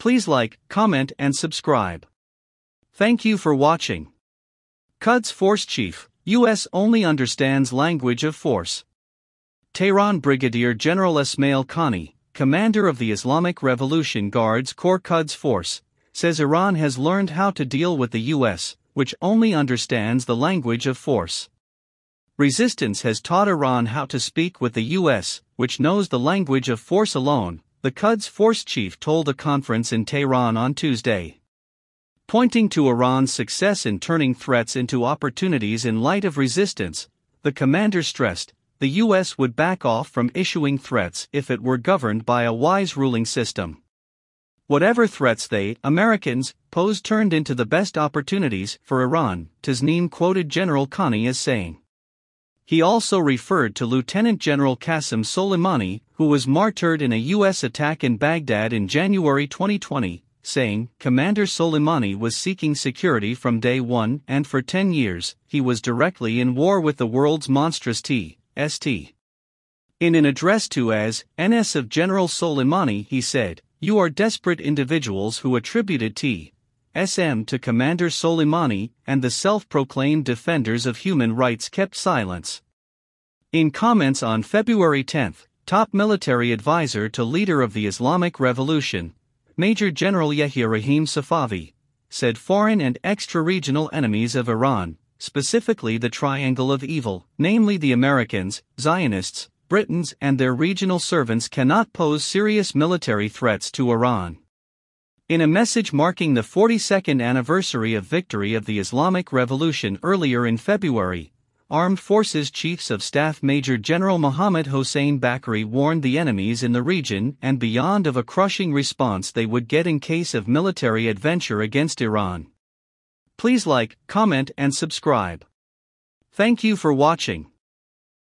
Please like, comment and subscribe. Thank you for watching. Cuds Force Chief, U.S. only understands language of force. Tehran Brigadier General Ismail Khani, commander of the Islamic Revolution Guards Corps Cuds Force, says Iran has learned how to deal with the U.S., which only understands the language of force. Resistance has taught Iran how to speak with the U.S., which knows the language of force alone, the Quds force chief told a conference in Tehran on Tuesday. Pointing to Iran's success in turning threats into opportunities in light of resistance, the commander stressed the U.S. would back off from issuing threats if it were governed by a wise ruling system. Whatever threats they, Americans, posed turned into the best opportunities for Iran, Tasneem quoted General Khani as saying. He also referred to Lieutenant General Qasem Soleimani, who was martyred in a U.S. attack in Baghdad in January 2020, saying, Commander Soleimani was seeking security from day one and for 10 years, he was directly in war with the world's monstrous T, In an address to as NS of General Soleimani, he said, You are desperate individuals who attributed T, SM to Commander Soleimani and the self proclaimed defenders of human rights kept silence. In comments on February 10, top military advisor to leader of the Islamic Revolution, Major General Yahya Rahim Safavi, said foreign and extra regional enemies of Iran, specifically the triangle of evil, namely the Americans, Zionists, Britons, and their regional servants, cannot pose serious military threats to Iran. In a message marking the 42nd anniversary of victory of the Islamic Revolution earlier in February, Armed Forces Chiefs of Staff Major General Mohammad Hossein Bakri warned the enemies in the region and beyond of a crushing response they would get in case of military adventure against Iran. Please like, comment, and subscribe. Thank you for watching.